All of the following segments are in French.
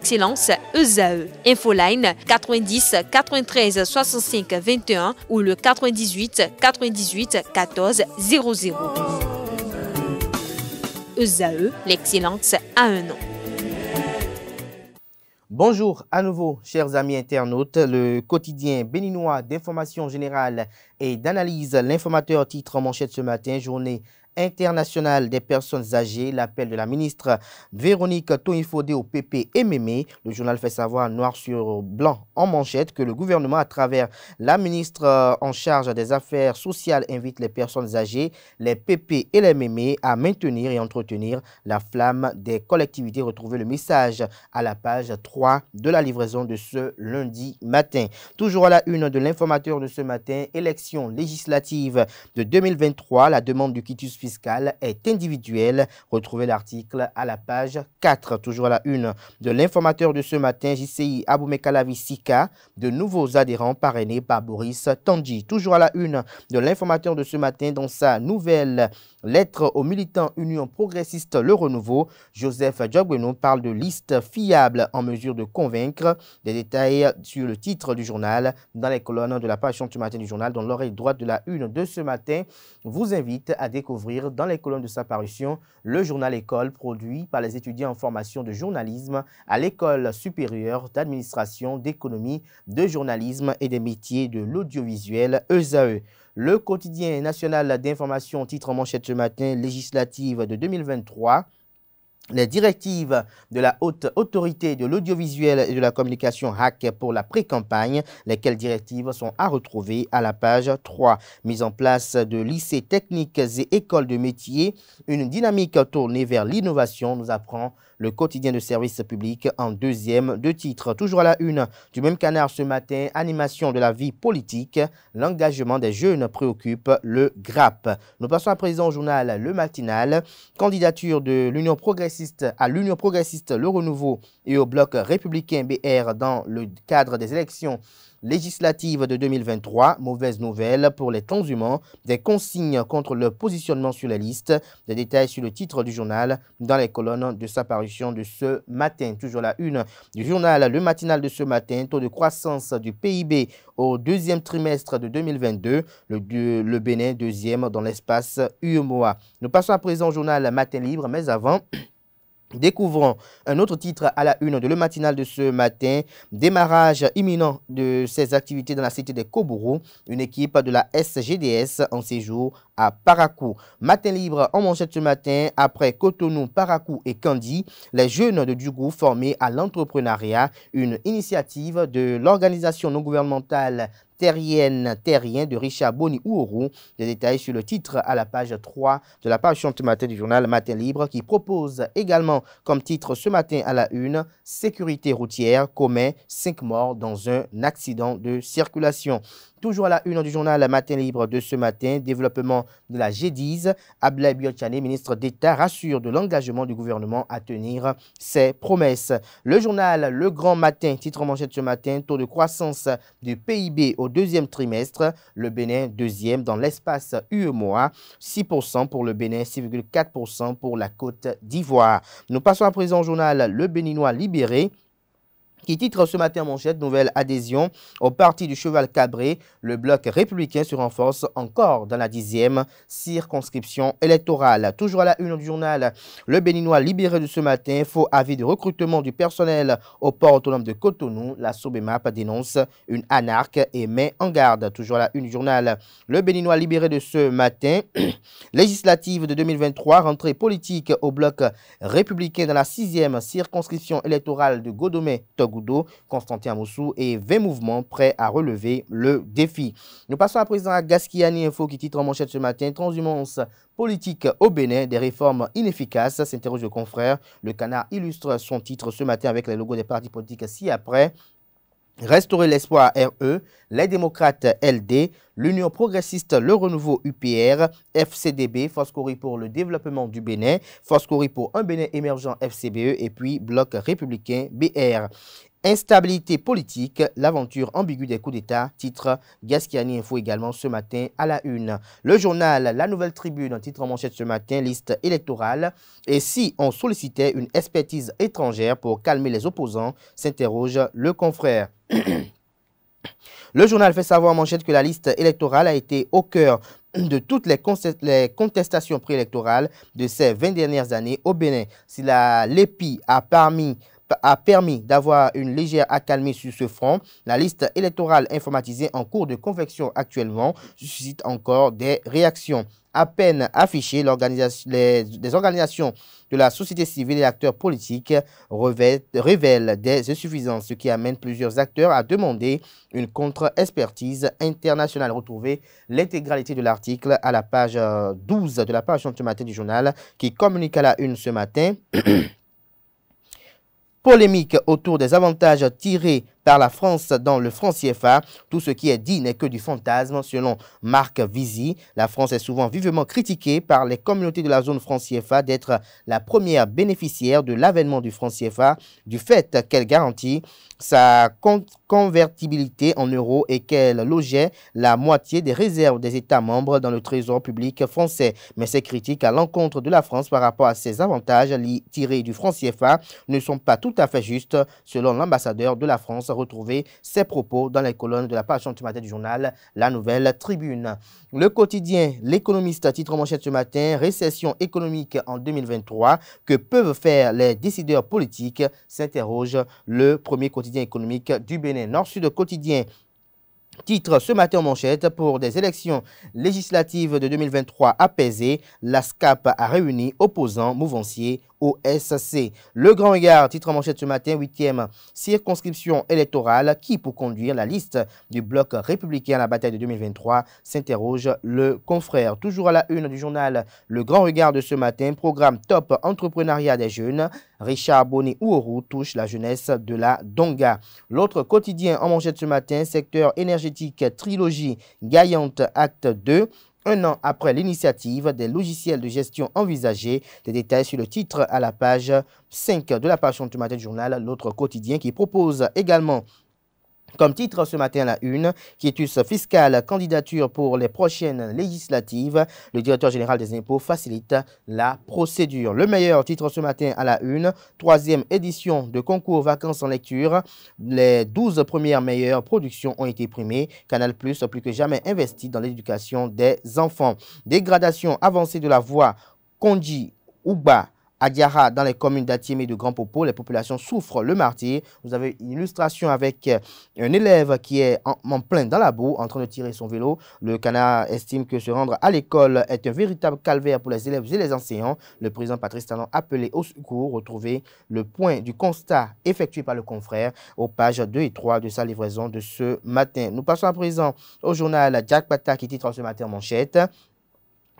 Excellence ESAE. E, Infoline 90 93 65 21 ou le 98 98 14 00. ESAE, l'excellence à un nom. Bonjour à nouveau, chers amis internautes. Le quotidien béninois d'information générale et d'analyse, l'informateur titre manchette ce matin, journée internationale des personnes âgées, l'appel de la ministre Véronique Toinfodé au PP et Mémé Le journal fait savoir noir sur blanc en manchette que le gouvernement, à travers la ministre euh, en charge des affaires sociales, invite les personnes âgées, les PP et les Mémés à maintenir et entretenir la flamme des collectivités. Retrouvez le message à la page 3 de la livraison de ce lundi matin. Toujours à la une de l'informateur de ce matin, élection législative de 2023, la demande du quitus fiscale est individuelle. Retrouvez l'article à la page 4, toujours à la une de l'informateur de ce matin, JCI Aboumekalavi Sika, de nouveaux adhérents parrainés par Boris Tandji. Toujours à la une de l'informateur de ce matin, dans sa nouvelle lettre aux militants Union progressiste Le Renouveau, Joseph Diagueno parle de liste fiable en mesure de convaincre. Des détails sur le titre du journal dans les colonnes de la page du matin du journal, dans l'oreille droite de la une de ce matin, vous invite à découvrir dans les colonnes de sa parution le journal École produit par les étudiants en formation de journalisme à l'École supérieure d'administration, d'économie, de journalisme et des métiers de l'audiovisuel ESAE. E. Le quotidien national d'information titre manchette ce matin législative de 2023 les directives de la haute autorité de l'audiovisuel et de la communication HAC pour la pré-campagne, lesquelles directives sont à retrouver à la page 3. Mise en place de lycées techniques et écoles de métiers, une dynamique tournée vers l'innovation nous apprend le quotidien de service public en deuxième de titre. Toujours à la une du même canard ce matin, animation de la vie politique, l'engagement des jeunes préoccupe le GRAP. Nous passons à présent au journal Le Matinal, candidature de l'Union progressiste à l'Union progressiste Le Renouveau et au bloc républicain BR dans le cadre des élections Législative de 2023. Mauvaise nouvelle pour les transhumants. Des consignes contre le positionnement sur la liste, Des détails sur le titre du journal dans les colonnes de sa parution de ce matin. Toujours la une du journal Le Matinal de ce matin. Taux de croissance du PIB au deuxième trimestre de 2022. Le, le Bénin deuxième dans l'espace mois. Nous passons à présent au journal Matin Libre, mais avant... Découvrons un autre titre à la une de le matinal de ce matin. Démarrage imminent de ses activités dans la cité de Koboro. Une équipe de la SGDS en séjour à Parakou. Matin libre en manchette ce matin après Cotonou, Parakou et Candy. Les jeunes de Dugou formés à l'entrepreneuriat. Une initiative de l'organisation non gouvernementale terrienne, terrien de Richard Boni-Ourou. Des détails sur le titre à la page 3 de la page chante matin du journal Matin Libre qui propose également comme titre ce matin à la une Sécurité routière commet cinq morts dans un accident de circulation. Toujours à la une du journal Matin Libre de ce matin, développement de la G10, Ablaï Biotchane, ministre d'État, rassure de l'engagement du gouvernement à tenir ses promesses. Le journal Le Grand Matin, titre manchette ce matin, taux de croissance du PIB au deuxième trimestre, le Bénin deuxième dans l'espace UEMOA, 6% pour le Bénin, 6,4% pour la Côte d'Ivoire. Nous passons à présent au journal Le Béninois Libéré, qui titre ce matin mon chèque, nouvelle adhésion au parti du cheval cabré. Le bloc républicain se renforce encore dans la dixième circonscription électorale. Toujours à la une du journal, le Béninois libéré de ce matin, faux avis de recrutement du personnel au port autonome de Cotonou. La Sobemap dénonce une anarque et met en garde. Toujours à la une du journal, le Béninois libéré de ce matin, législative de 2023, rentrée politique au bloc républicain dans la sixième circonscription électorale de Godomé, Togo. Goudo, Constantin Amoussou et 20 mouvements prêts à relever le défi. Nous passons à présent à Gaskiani Info qui titre en manchette ce matin Transhumance politique au Bénin, des réformes inefficaces, s'interroge le confrère. Le canard illustre son titre ce matin avec les logos des partis politiques ci-après. Restaurer l'espoir RE, les démocrates LD, l'Union progressiste Le Renouveau UPR, FCDB, Force Corée pour le développement du Bénin, Force Corée pour un Bénin émergent FCBE et puis Bloc républicain BR. Instabilité politique, l'aventure ambiguë des coups d'État, titre Gaskiani Info également ce matin à la une. Le journal La Nouvelle Tribune, titre en manchette ce matin, liste électorale. Et si on sollicitait une expertise étrangère pour calmer les opposants, s'interroge le confrère. Le journal fait savoir en manchette que la liste électorale a été au cœur de toutes les, contestations préélectorales de ces 20 dernières années au Bénin. Si la LEPI a permis d'avoir une légère accalmie sur ce front. La liste électorale informatisée en cours de confection actuellement suscite encore des réactions à peine affiché, les, organisations de la société civile et acteurs politiques révèlent des insuffisances, ce qui amène plusieurs acteurs à demander une contre-expertise internationale. Retrouvez l'intégralité de l'article à la page 12 euh, de la page ce matin du journal qui communique à la une ce matin. Polémique autour des avantages tirés la France dans le franc CFA. Tout ce qui est dit n'est que du fantasme, selon Marc Visi. La France est souvent vivement critiquée par les communautés de la zone franc CFA d'être la première bénéficiaire de l'avènement du franc CFA, du fait qu'elle garantit sa convertibilité en euros et qu'elle logeait la moitié des réserves des États membres dans le trésor public français. Mais ces critiques à l'encontre de la France par rapport à ses avantages tirés du franc CFA ne sont pas tout à fait justes, selon l'ambassadeur de la France, retrouver ses propos dans les colonnes de la page du du journal La Nouvelle Tribune. Le quotidien L'économiste titre manchette ce matin Récession économique en 2023 que peuvent faire les décideurs politiques s'interroge le premier quotidien économique du Bénin. Nord-Sud quotidien Titre ce matin en manchette pour des élections législatives de 2023 apaisées, la SCAP a réuni opposants, mouvanciers, OSC. Le Grand Regard, titre manchette ce matin, 8e circonscription électorale qui, pour conduire la liste du bloc républicain à la bataille de 2023, s'interroge le confrère. Toujours à la une du journal Le Grand Regard de ce matin, programme top entrepreneuriat des jeunes. Richard Bonnet Ouourou touche la jeunesse de la Donga. L'autre quotidien en manchette ce matin, secteur énergétique, trilogie gaillante, acte 2 un an après l'initiative des logiciels de gestion envisagés. Des détails sur le titre à la page 5 de la page du matin journal, l'autre quotidien qui propose également comme titre ce matin à la une, quiétus fiscale, candidature pour les prochaines législatives, le directeur général des impôts facilite la procédure. Le meilleur titre ce matin à la une, troisième édition de concours vacances en lecture. Les douze premières meilleures productions ont été primées. Canal Plus plus que jamais investi dans l'éducation des enfants. Dégradation avancée de la voie Kondi bas. À Diara, dans les communes d'Atimé et de Grand Popo, les populations souffrent le martyr. Vous avez une illustration avec euh, un élève qui est en, plein dans la boue, en train de tirer son vélo. Le canard estime que se rendre à l'école est un véritable calvaire pour les élèves et les enseignants. Le président Patrice Talon appelé au secours, retrouver le point du constat effectué par le confrère aux pages 2 et 3 de sa livraison de ce matin. Nous passons à présent au journal Jack Pata qui titre ce matin en manchette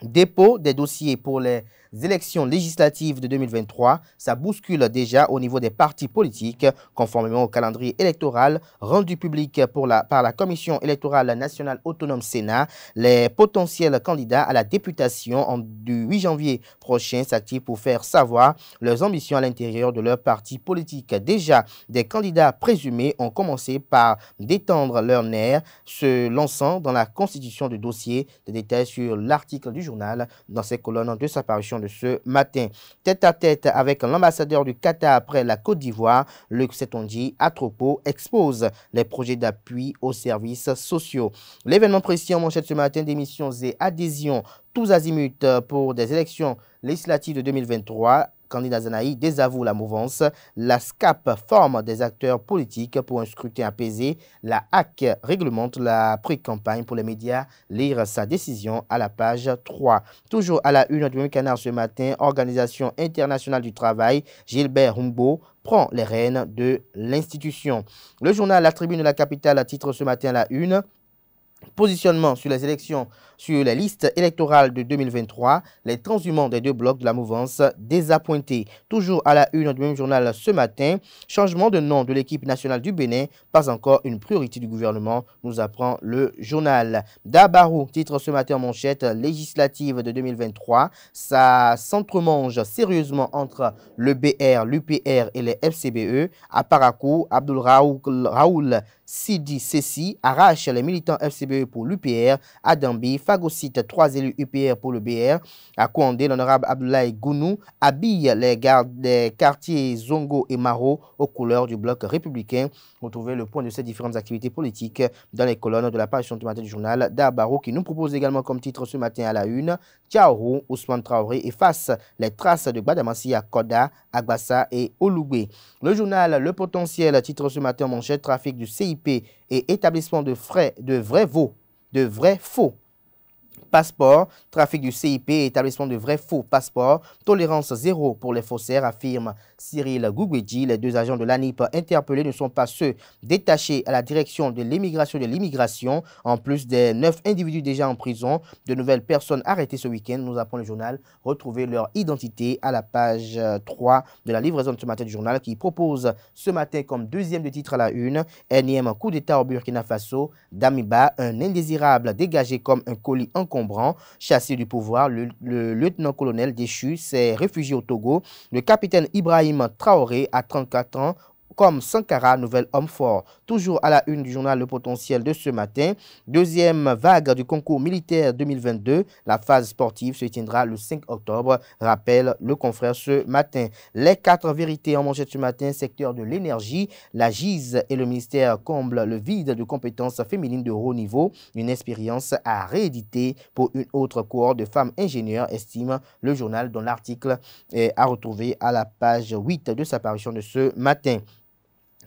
dépôt des dossiers pour les élections législatives de 2023, ça bouscule déjà au niveau des partis politiques, conformément au calendrier électoral rendu public par la Commission électorale nationale autonome Sénat. Les potentiels candidats à la députation en, du 8 janvier prochain s'activent pour faire savoir leurs ambitions à l'intérieur de leur parti politique. Déjà, des candidats présumés ont commencé par détendre leur nerfs, se lançant dans la constitution de dossiers. de détails sur l'article du jour dans ses colonnes de sa parution de ce matin. Tête à tête avec l'ambassadeur du Qatar après la Côte d'Ivoire, le dit à Tropo expose les projets d'appui aux services sociaux. L'événement précis en manchette ce matin d'émissions et adhésions tous azimuts pour des élections législatives de 2023 Candidat Zanaï désavoue la mouvance. La SCAP forme des acteurs politiques pour un scrutin apaisé. La HAC réglemente la pré-campagne pour les médias. Lire sa décision à la page 3. Toujours à la une du même canard ce matin, Organisation internationale du travail, Gilbert Humbo prend les rênes de l'institution. Le journal La Tribune de la Capitale titre ce matin à la une positionnement sur les élections, sur les listes électorales de 2023, les transhumants des deux blocs de la mouvance désappointés. Toujours à la une du même journal ce matin, changement de nom de l'équipe nationale du Bénin, pas encore une priorité du gouvernement, nous apprend le journal. Dabarou titre ce matin en manchette législative de 2023. Ça s'entremange sérieusement entre le BR, l'UPR et les FCBE. À Parakou, Abdul Raoul Sidi Sessi arrache les militants FCBE pour l'UPR. Adambi phagocyte trois élus UPR pour le BR. À Kouandé, l'honorable Abdoulaye Gounou habille les gardes des quartiers Zongo et Maro aux couleurs du bloc républicain. Retrouvez le point de ces différentes activités politiques dans les colonnes de la page du du journal d'Arbaro qui nous propose également comme titre ce matin à la une Ousmane Traoré efface les traces de Badamassi à Koda, Agbassa et Olugwe. Le journal Le Potentiel titre ce matin manchette trafic du CIP et établissement de, frais, de vrais de vrais faux passeport, trafic du CIP et établissement de vrais faux passeports, tolérance zéro pour les faussaires, affirme Cyril Gougouedji. Les deux agents de l'ANIP interpellés ne sont pas ceux détachés à la direction de l'immigration de l'immigration. En plus des neuf individus déjà en prison, de nouvelles personnes arrêtées ce week-end, nous apprend le journal, retrouver leur identité à la page 3 de la livraison de ce matin du journal qui propose ce matin comme deuxième de titre à la une, énième coup d'État au Burkina Faso, Damiba, un indésirable dégagé comme un colis encombrant, chassé du pouvoir, le, le lieutenant-colonel déchu s'est réfugié au Togo, le capitaine Ibrahim Ibrahim Traoré à 34 ans comme Sankara, nouvel homme fort. Toujours à la une du journal Le Potentiel de ce matin, deuxième vague du concours militaire 2022. La phase sportive se tiendra le 5 octobre, rappelle le confrère ce matin. Les quatre vérités en manchette ce matin, secteur de l'énergie, la GISE et le ministère comblent le vide de compétences féminines de haut niveau. Une expérience à rééditer pour une autre cohorte de femmes ingénieurs, estime le journal dont l'article est à retrouver à la page 8 de sa parution de ce matin.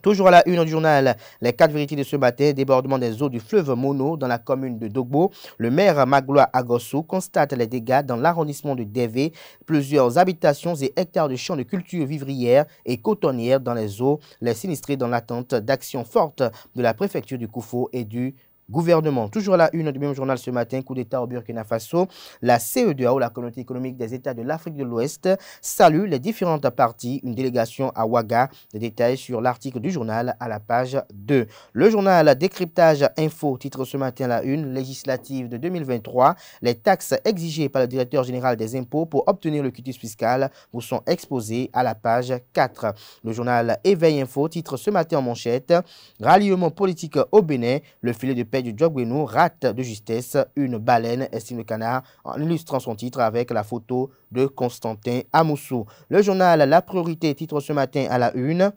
Toujours à la une du journal, les quatre vérités de ce matin, débordement des eaux du fleuve Mono dans la commune de Dogbo. Le maire Magloa Agosso constate les dégâts dans l'arrondissement de Dévé. Plusieurs habitations et hectares de champs de culture vivrière et cotonnière dans les eaux. Les sinistrés dans l'attente d'actions fortes de la préfecture du Koufou et du gouvernement. Toujours la une du même journal ce matin, coup d'État au Burkina Faso, la e ou la communauté économique des États de l'Afrique de l'Ouest, salue les différentes parties, une délégation à Ouaga. Des détails sur l'article du journal à la page 2. Le journal Décryptage Info titre ce matin la une législative de 2023. Les taxes exigées par le directeur général des impôts pour obtenir le cutus fiscal vous sont exposées à la page 4. Le journal Éveil Info titre ce matin en manchette Ralliement politique au Bénin, le filet de père du rate de justesse une baleine, estime le canard, en illustrant son titre avec la photo de Constantin Amoussou. Le journal La Priorité titre ce matin à la une.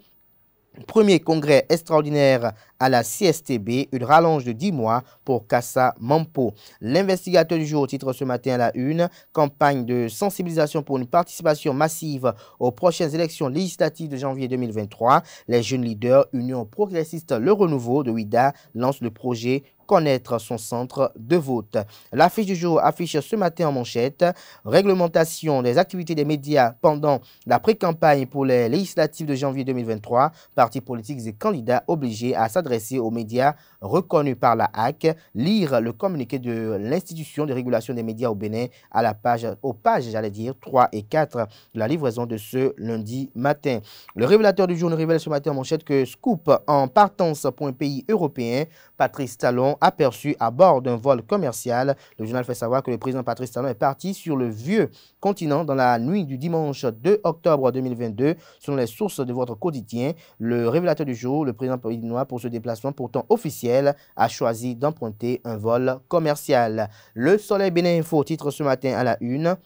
Premier congrès extraordinaire à la CSTB, une rallonge de 10 mois pour Kassa Mampo. L'investigateur du jour titre ce matin à la une, campagne de sensibilisation pour une participation massive aux prochaines élections législatives de janvier 2023. Les jeunes leaders Union progressiste Le Renouveau de WIDA lance le projet connaître son centre de vote. L'affiche du jour affiche ce matin en manchette réglementation des activités des médias pendant la pré-campagne pour les législatives de janvier 2023. Partis politiques et candidats obligés à s'adapter adressé aux médias reconnus par la HAC. Lire le communiqué de l'institution de régulation des médias au Bénin à la page, aux pages, j'allais dire, 3 et 4 de la livraison de ce lundi matin. Le révélateur du jour nous révèle ce matin en manchette que Scoop en partance pour un pays européen Patrice Talon, aperçu à bord d'un vol commercial. Le journal fait savoir que le président Patrice Talon est parti sur le vieux continent dans la nuit du dimanche 2 octobre 2022. Selon les sources de votre quotidien, le révélateur du jour, le président polinois, pour ce déplacement pourtant officiel, a choisi d'emprunter un vol commercial. Le Soleil Bénin Info titre ce matin à la une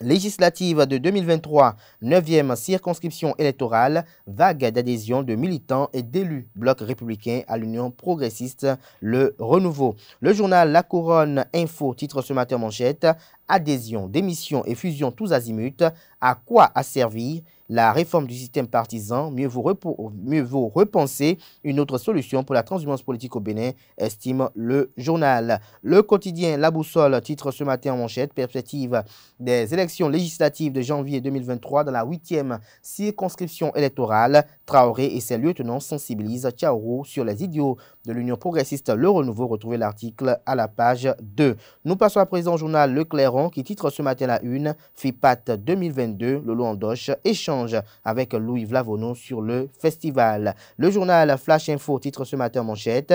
législative de 2023, 9e circonscription électorale, vague d'adhésion de militants et d'élus bloc républicain à l'Union progressiste, le renouveau. Le journal La Couronne Info titre ce matin manchette adhésion, démission et fusion tous azimuts, à quoi a servi la réforme du système partisan mieux vaut, repenser une autre solution pour la transhumance politique au Bénin, estime le journal. Le quotidien La Boussole titre ce matin en manchette Perspective des élections législatives de janvier 2023 dans la 8 circonscription électorale. Traoré et ses lieutenants sensibilisent Tchaoro sur les idiots de l'Union progressiste Le Renouveau. Retrouvez l'article à la page 2. Nous passons à présent au journal Le Clairon qui titre ce matin la une FIPAT 2022. Lolo Andoche échange avec Louis Vlavono sur le festival. Le journal Flash Info titre ce matin manchette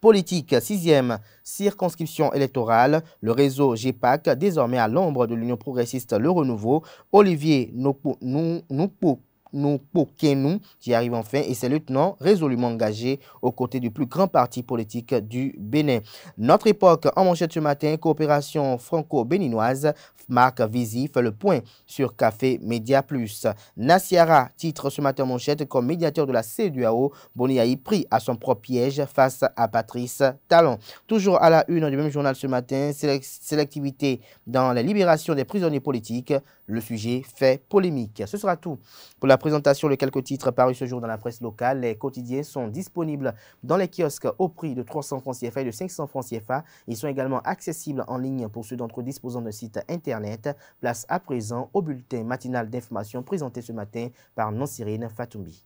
politique, sixième circonscription électorale, le réseau GEPAC désormais à l'ombre de l'Union progressiste Le Renouveau, Olivier Noupou nous poquer nous. qui arrive enfin et c'est lieutenants lieutenant résolument engagé aux côtés du plus grand parti politique du Bénin. Notre époque en manchette ce matin, coopération franco-béninoise, Marc Visif fait le point sur Café Média Plus. Nassiara titre ce matin manchette comme médiateur de la CEDUAO, Boniaï pris à son propre piège face à Patrice Talon. Toujours à la une du même journal ce matin, sélectivité dans la libération des prisonniers politiques, le sujet fait polémique. Ce sera tout pour la présentation de quelques titres parus ce jour dans la presse locale. Les quotidiens sont disponibles dans les kiosques au prix de 300 francs CFA et de 500 francs CFA. Ils sont également accessibles en ligne pour ceux d'entre eux disposant d'un site internet. Place à présent au bulletin matinal d'information présenté ce matin par non Fatoumbi.